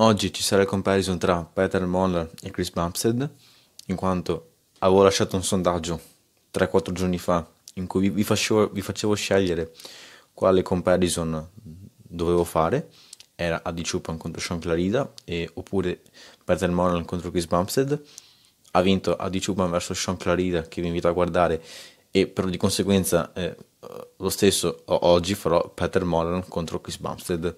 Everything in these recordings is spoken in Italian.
Oggi ci sarà il comparison tra Peter Moller e Chris Bumstead, in quanto avevo lasciato un sondaggio 3-4 giorni fa in cui vi facevo, vi facevo scegliere quale comparison dovevo fare era Adi Chupan contro Sean Clarida e, oppure Peter Moran contro Chris Bumstead ha vinto Adi Chupan verso Sean Clarida che vi invito a guardare e però di conseguenza eh, lo stesso oggi farò Peter Moran contro Chris Bumstead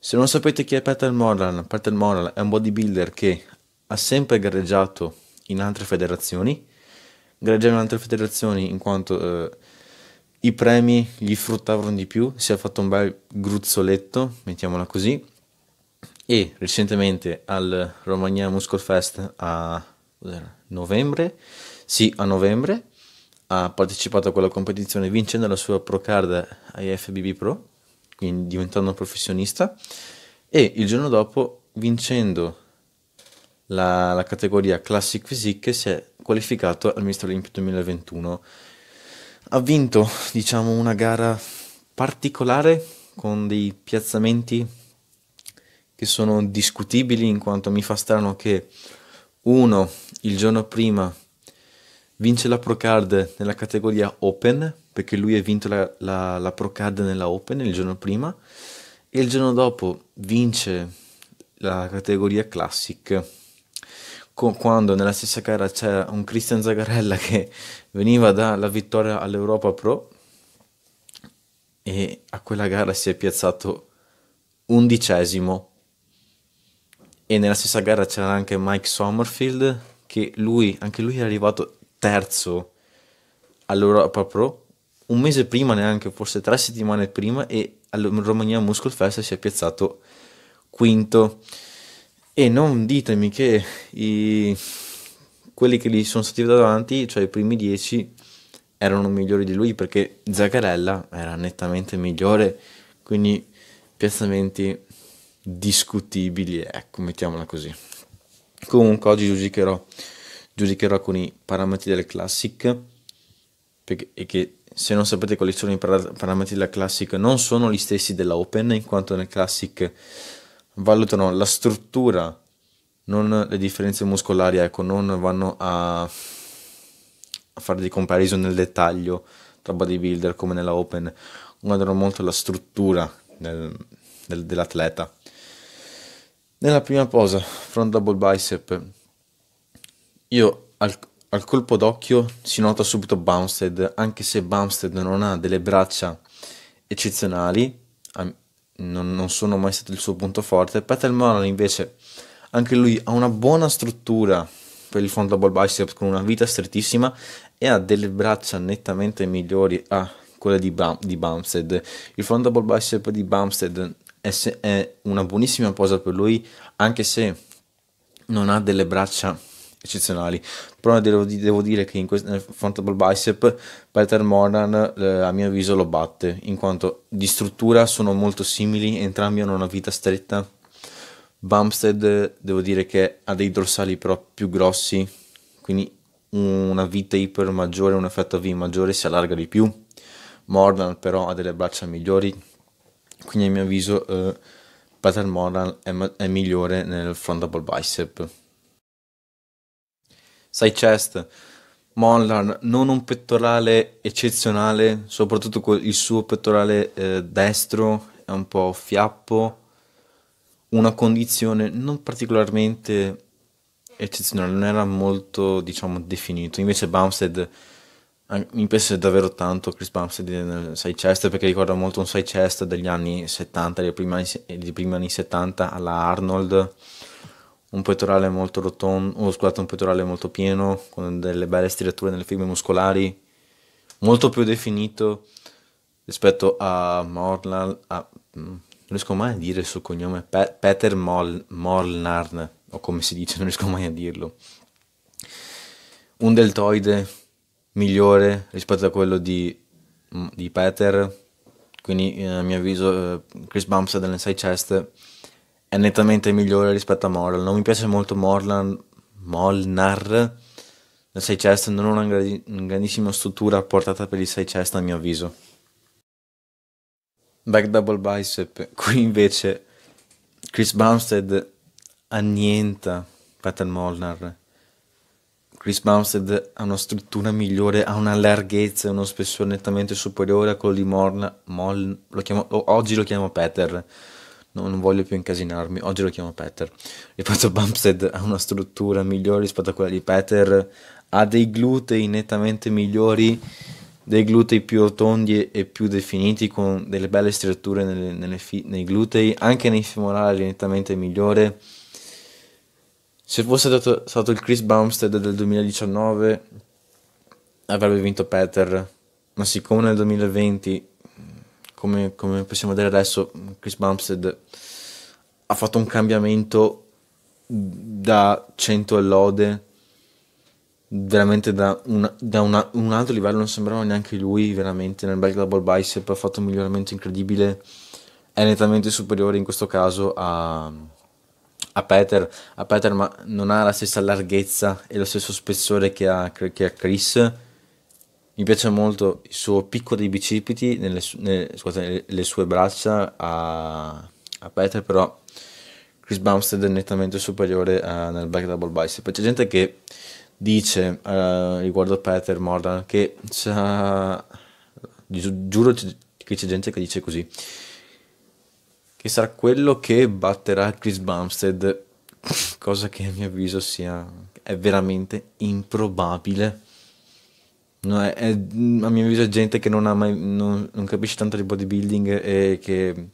se non sapete chi è Peter Moran, Peter Moran è un bodybuilder che ha sempre gareggiato in altre federazioni, gareggiava in altre federazioni in quanto eh, i premi gli fruttavano di più, si è fatto un bel gruzzoletto, mettiamola così, e recentemente al Romagna Muscle Fest a novembre, sì a novembre, ha partecipato a quella competizione vincendo la sua Pro Card IFBB Pro quindi diventando professionista, e il giorno dopo, vincendo la, la categoria Classic Physique, si è qualificato al Ministro Olympia 2021. Ha vinto, diciamo, una gara particolare con dei piazzamenti che sono discutibili in quanto mi fa strano che uno il giorno prima vince la Pro Card nella categoria Open, perché lui ha vinto la, la, la Pro Card nella Open il giorno prima, e il giorno dopo vince la categoria Classic, con, quando nella stessa gara c'era un Christian Zagarella che veniva dalla vittoria all'Europa Pro, e a quella gara si è piazzato undicesimo. E nella stessa gara c'era anche Mike Sommerfield, che lui, anche lui è arrivato terzo allora proprio un mese prima neanche, forse tre settimane prima, e al Romania Muscle Fest si è piazzato quinto. E non ditemi che i... quelli che gli sono stati davanti, cioè i primi dieci, erano migliori di lui perché Zagarella era nettamente migliore, quindi piazzamenti discutibili, ecco, mettiamola così. Comunque oggi giudicherò giudicherò con i parametri del classic perché, e che se non sapete quali sono i parametri della classic non sono gli stessi della open in quanto nel classic valutano la struttura non le differenze muscolari ecco non vanno a, a fare dei comparison nel dettaglio tra bodybuilder come nella open guardano molto la struttura del, del, dell'atleta nella prima posa front double bicep io al, al colpo d'occhio si nota subito Bumstead, anche se Bumstead non ha delle braccia eccezionali, non, non sono mai stato il suo punto forte. Petal Moran invece, anche lui ha una buona struttura per il fondable bicep con una vita strettissima e ha delle braccia nettamente migliori a quelle di, Bum- di Bumstead. Il fondable bicep di Bumstead è, è una buonissima posa per lui, anche se non ha delle braccia eccezionali. Però devo, devo dire che in questo, nel frontable bicep Peter Moran eh, a mio avviso lo batte, in quanto di struttura sono molto simili, entrambi hanno una vita stretta. Bumstead devo dire che ha dei dorsali però più grossi, quindi una vita iper maggiore, un effetto V maggiore, si allarga di più. Moran però ha delle braccia migliori, quindi a mio avviso eh, Peter Moran è, è migliore nel frontable bicep side chest, Molnar, non un pettorale eccezionale, soprattutto il suo pettorale eh, destro è un po' fiappo, una condizione non particolarmente eccezionale, non era molto diciamo definito, invece Bumstead mi piace davvero tanto Chris Bumstead nel eh, side chest perché ricorda molto un side chest degli anni 70, dei primi anni, dei primi anni 70 alla Arnold un pettorale molto rotondo, o scusate, un pettorale molto pieno, con delle belle striature nelle fibre muscolari, molto più definito rispetto a Morlan, a, mm, non riesco mai a dire il suo cognome, Pe- Peter Mol, Molnarn, o come si dice, non riesco mai a dirlo. Un deltoide migliore rispetto a quello di, mm, di Peter, quindi eh, a mio avviso eh, Chris Bumstead nell'inside chest è nettamente migliore rispetto a Morland. Non mi piace molto Morland, Molnar nel 6 chest, non ha una grandissima struttura portata per il 6 chest a mio avviso. Back double bicep, qui invece Chris Bumstead annienta Peter Molnar. Chris Bumstead ha una struttura migliore, ha una larghezza e uno spessore nettamente superiore a quello di Mornar. Mol, lo chiamo, oggi lo chiamo Peter no, non voglio più incasinarmi, oggi lo chiamo Peter. Il fatto Bumpstead ha una struttura migliore rispetto a quella di Peter, ha dei glutei nettamente migliori, dei glutei più rotondi e più definiti, con delle belle stretture nelle, nelle fi- nei glutei, anche nei femorali nettamente migliore. Se fosse dato, stato il Chris Bumstead del 2019 avrebbe vinto Peter, ma siccome nel 2020 come, come possiamo vedere adesso, Chris Bumstead ha fatto un cambiamento da 100 e lode veramente da, una, da una, un altro livello non sembrava neanche lui veramente nel back double bicep ha fatto un miglioramento incredibile è nettamente superiore in questo caso a, a Peter a Peter ma non ha la stessa larghezza e lo stesso spessore che ha, che ha Chris mi piace molto il suo picco dei bicipiti nelle, nelle, scusate, le sue braccia a, a Peter però Chris Bumstead è nettamente superiore a, eh, nel back double bicep c'è gente che dice uh, riguardo Peter Morgan che c'ha gi- giuro che c'è gente che dice così che sarà quello che batterà Chris Bumstead cosa che a mio avviso sia è veramente improbabile No, è, è, mm, a mio avviso è gente che non, mai, non, non capisce tanto di bodybuilding e che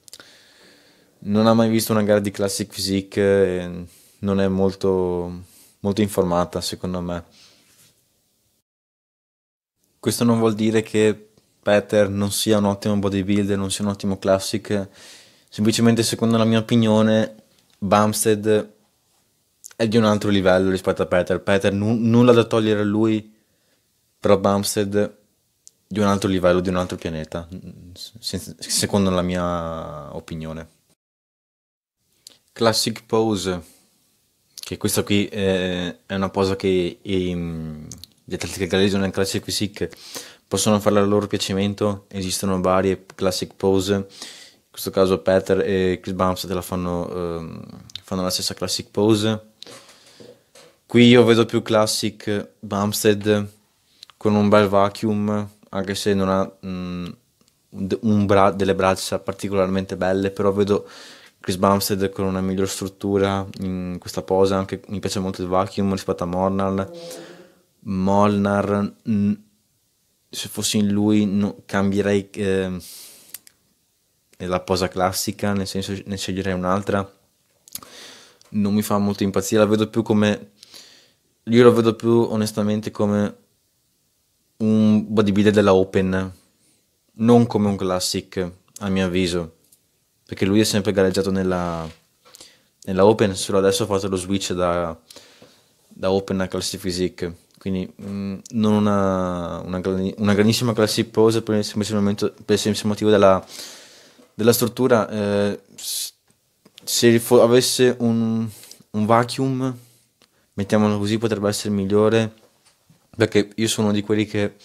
non ha mai visto una gara di classic physique e non è molto, molto informata secondo me. Questo non vuol dire che Peter non sia un ottimo bodybuilder, non sia un ottimo classic, semplicemente secondo la mia opinione Bumstead è di un altro livello rispetto a Peter. Peter n- nulla da togliere a lui, però Bumstead di un altro livello, di un altro pianeta, secondo la mia opinione. Classic pose, che questa qui eh, è una posa che ehm, gli atleti che galleggiano nel classic physique possono farla a loro piacimento, esistono varie classic pose, in questo caso Peter e Chris Bumstead la fanno, ehm, fanno la stessa classic pose. Qui io vedo più classic Bumstead con un bel vacuum, anche se non ha mh, mm, bra- delle braccia particolarmente belle, però vedo Chris Bumstead con una migliore struttura in questa posa, anche mi piace molto il vacuum rispetto a Molnar. Molnar, mh, mm, se fossi in lui, no, cambierei eh, la posa classica, nel senso ne sceglierei un'altra. Non mi fa molto impazzire, la vedo più come... Io la vedo più onestamente come un bodybuilder della Open, non come un classic, a mio avviso, perché lui è sempre gareggiato nella, nella Open, solo adesso ha fatto lo switch da, da Open a Classic Physique, quindi mh, mm, non una, una, una, grandissima Classic Pose per il semplice, per il semplice motivo della, della struttura. Eh, se avesse un, un vacuum, mettiamolo così, potrebbe essere migliore perché io sono uno di quelli che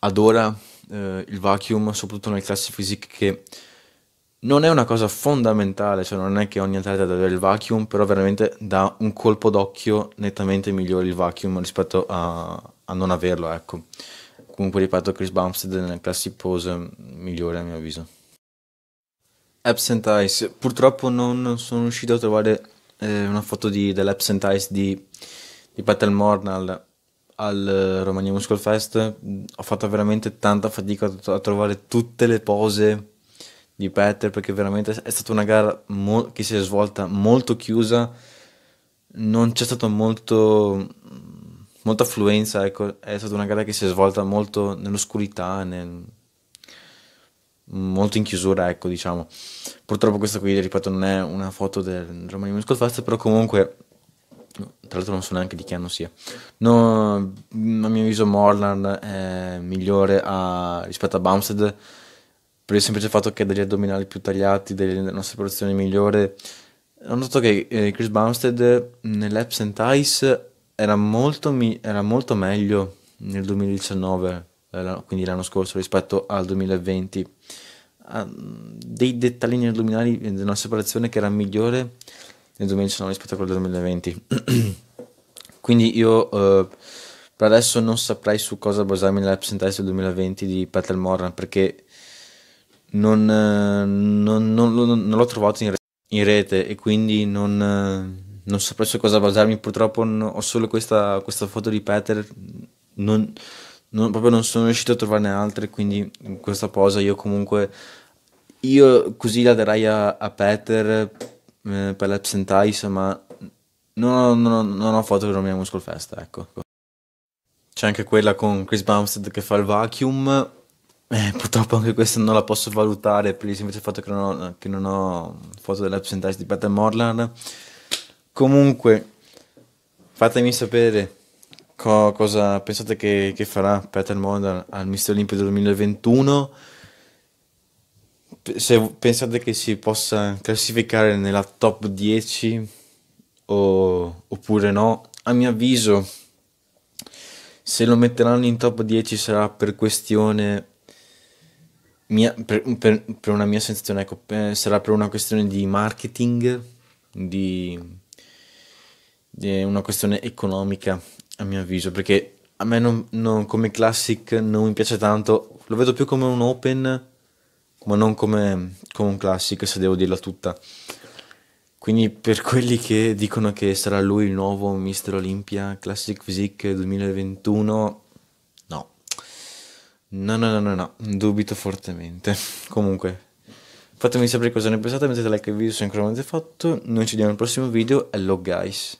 adora eh, il vacuum, soprattutto nelle classi fisiche, che non è una cosa fondamentale, cioè non è che ogni atleta deve avere il vacuum, però veramente dà un colpo d'occhio nettamente migliore il vacuum rispetto a, a non averlo, ecco. Comunque ripeto, Chris Bumstead nelle classi pose migliore a mio avviso. Absent Ice, purtroppo non sono riuscito a trovare eh, una foto di, dell'Absent Eyes di, di Petal Mornal, al eh, Romagna Muscle Fest mm, ho fatto veramente tanta fatica a trovare tutte le pose di Peter perché veramente è stata una gara mo- che si è svolta molto chiusa, non c'è stata molto, mm, molta affluenza, ecco. è stata una gara che si è svolta molto nell'oscurità, nel... molto in chiusura, ecco, diciamo. Purtroppo questa qui, ripeto, non è una foto del Romani Muscle Fest, però comunque tra l'altro non so neanche di chi anno sia. No, mm, a mio avviso Morland è migliore a, rispetto a Bumstead per il semplice fatto che ha degli addominali più tagliati, delle, una separazione migliore. Ho notato che eh, Chris Bumstead nell'Apps and Ice era molto, mi, era molto meglio nel 2019, eh, quindi l'anno scorso, rispetto al 2020. Ha ah, dei dettagli negli addominali, della separazione che era migliore nel 2019 rispetto a quello del 2020. Quindi io eh, per adesso non saprei su cosa basarmi nella percentage del 2020 di Petal Moran perché non, eh, non, non, non, l'ho trovato in, re- in, rete e quindi non, eh, saprei su cosa basarmi. Purtroppo ho solo questa, questa foto di Peter, non, proprio non sono riuscito a trovarne altre, quindi questa posa io comunque, io così la darei a, a Peter eh, per l'Absentice, ma non, non, non ho fatto Romina Muscle Fest, ecco. C'è anche quella con Chris Bumstead che fa il vacuum. Eh, purtroppo anche questa non la posso valutare per il semplice fatto che non ho, che non ho foto dell'Absentice di Peter Morland. Comunque, fatemi sapere co- cosa pensate che, che farà Peter Morland al Mister Olimpico 2021 se pensate che si possa classificare nella top 10 o, oppure no, a mio avviso se lo metteranno in top 10 sarà per questione mia, per, per, per, una mia sensazione, ecco, sarà per una questione di marketing, di, di, una questione economica, a mio avviso, perché a me non, non, come classic non mi piace tanto, lo vedo più come un open ma non come, come un classico se devo dirla tutta. Quindi per quelli che dicono che sarà lui il nuovo Mister Olympia Classic Physique 2021, no. No, no, no, no, no, dubito fortemente. Comunque, fatemi sapere cosa ne pensate, mettete like al video se ancora non avete fatto. Noi ci vediamo al prossimo video, hello guys.